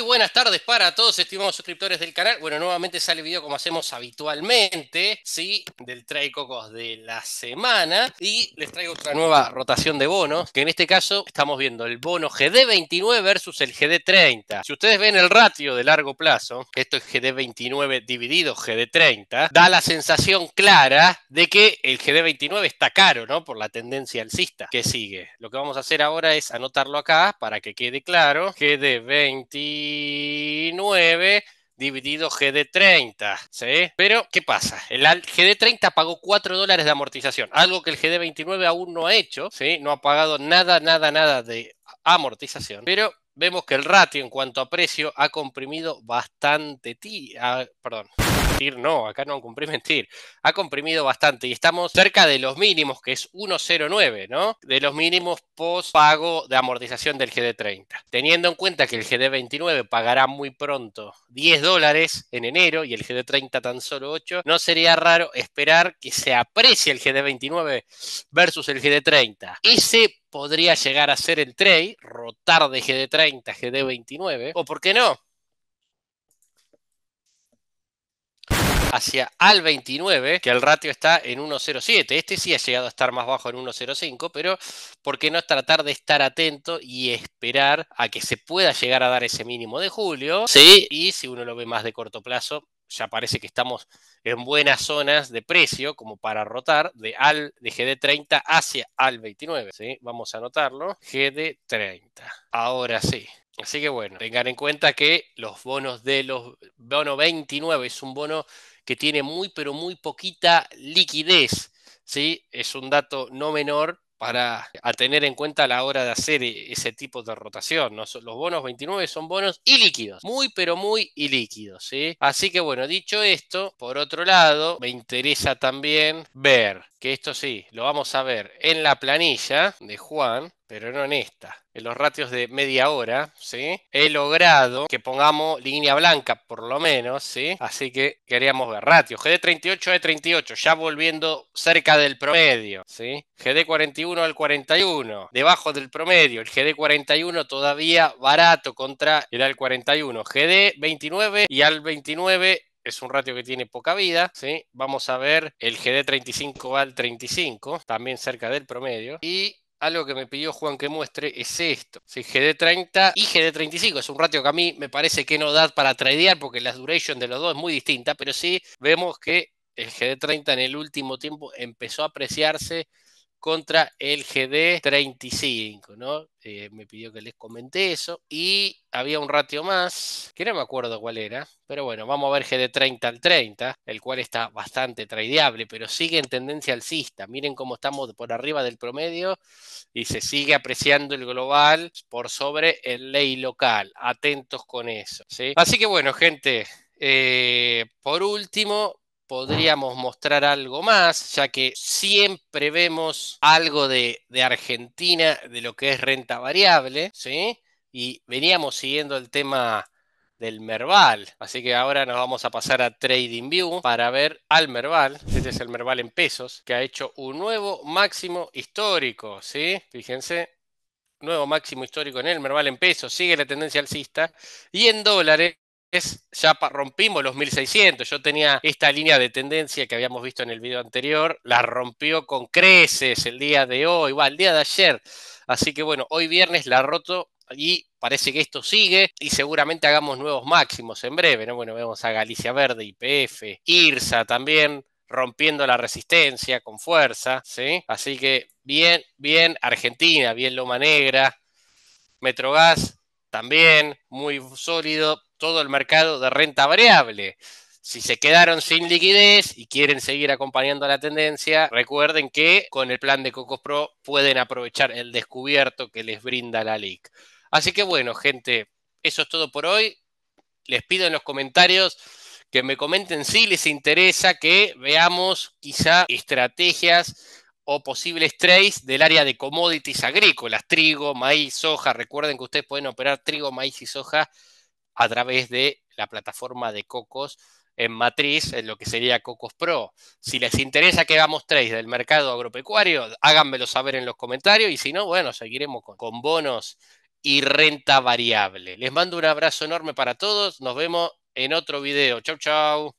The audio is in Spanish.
buenas tardes para todos, estimados suscriptores del canal. Bueno, nuevamente sale video como hacemos habitualmente, ¿sí? Del Trae de la semana. Y les traigo otra nueva rotación de bonos, que en este caso estamos viendo el bono GD29 versus el GD30. Si ustedes ven el ratio de largo plazo, esto es GD29 dividido GD30, da la sensación clara de que el GD29 está caro, ¿no? Por la tendencia alcista que sigue. Lo que vamos a hacer ahora es anotarlo acá para que quede claro. GD29 dividido gd 30, ¿sí? Pero, ¿qué pasa? El gd 30 pagó 4 dólares de amortización, algo que el gd 29 aún no ha hecho, ¿sí? No ha pagado nada, nada, nada de amortización, pero vemos que el ratio en cuanto a precio ha comprimido bastante, ti ah, perdón perdón, no, acá no TIR. ha comprimido bastante y estamos cerca de los mínimos, que es 1.09, ¿no? De los mínimos post pago de amortización del GD30. Teniendo en cuenta que el GD29 pagará muy pronto 10 dólares en enero y el GD30 tan solo 8, no sería raro esperar que se aprecie el GD29 versus el GD30. Ese podría llegar a ser el trade, rotar de GD30 a GD29, o por qué no, hacia al 29, que el ratio está en 1.07. Este sí ha llegado a estar más bajo en 1.05, pero ¿por qué no tratar de estar atento y esperar a que se pueda llegar a dar ese mínimo de julio? Sí, y si uno lo ve más de corto plazo, ya parece que estamos en buenas zonas de precio como para rotar de, al, de GD30 hacia al 29. Vamos a anotarlo. GD30. Ahora sí. Así que bueno, tengan en cuenta que los bonos de los bono 29 es un bono que tiene muy pero muy poquita liquidez. ¿sí? Es un dato no menor para a tener en cuenta a la hora de hacer e, ese tipo de rotación. Los bonos 29 son bonos ilíquidos, muy pero muy ilíquidos. ¿sí? Así que bueno, dicho esto, por otro lado, me interesa también ver, que esto sí, lo vamos a ver en la planilla de Juan, pero no en esta. En los ratios de media hora, ¿sí? He logrado que pongamos línea blanca, por lo menos, ¿sí? Así que queríamos ver ratio. GD38 a 38 ya volviendo cerca del promedio, ¿sí? GD41 al 41, debajo del promedio. El GD41 todavía barato contra el al 41. GD29 y al 29 es un ratio que tiene poca vida, ¿sí? Vamos a ver el GD35 al 35, también cerca del promedio. Y algo que me pidió Juan que muestre es esto. GD30 y GD35 es un ratio que a mí me parece que no da para tradear porque las duration de los dos es muy distinta, pero sí vemos que el GD30 en el último tiempo empezó a apreciarse contra el GD35, ¿no? Eh, me pidió que les comenté eso. Y había un ratio más, que no me acuerdo cuál era, pero bueno, vamos a ver GD30 al 30, el cual está bastante tradeable, pero sigue en tendencia alcista. Miren cómo estamos por arriba del promedio y se sigue apreciando el global por sobre el ley local. Atentos con eso, ¿sí? Así que bueno, gente, eh, por último, podríamos mostrar algo más, ya que siempre vemos algo de, Argentina, de lo que es renta variable, ¿sí? Y veníamos siguiendo el tema del Merval. Así que ahora nos vamos a pasar a TradingView para ver al Merval. Este es el Merval en pesos, que ha hecho un nuevo máximo histórico, ¿sí? Fíjense, nuevo máximo histórico en el Merval en pesos, sigue la tendencia alcista. Y en dólares ya rompimos los 1600. Yo tenía esta línea de tendencia que habíamos visto en el video anterior, la rompió con creces el día de hoy, va, el día de ayer. Así que bueno, hoy viernes la roto y parece que esto sigue y seguramente hagamos nuevos máximos en breve, ¿no? Bueno, vemos a Galicia Verde, IPF, IRSA también rompiendo la resistencia con fuerza, ¿sí? Así que bien, bien Argentina, bien Loma Negra, Metrogas también muy sólido, todo el mercado de renta variable. Si se quedaron sin liquidez y quieren seguir acompañando la tendencia, recuerden que con el plan de Cocos Pro pueden aprovechar el descubierto que les brinda la LIC. Así que bueno, gente, eso es todo por hoy. Les pido en los comentarios que me comenten si les interesa que veamos quizá estrategias o posibles trades del área de commodities agrícolas, trigo, maíz, soja. Recuerden que ustedes pueden operar trigo, maíz y soja a través de la plataforma de Cocos en matriz, en lo que sería Cocos Pro. Si les interesa que hagamos trades del mercado agropecuario, háganmelo saber en los comentarios y si no, bueno, seguiremos con, con bonos y renta variable. Les mando un abrazo enorme para todos, nos vemos en otro video. Chau, chau.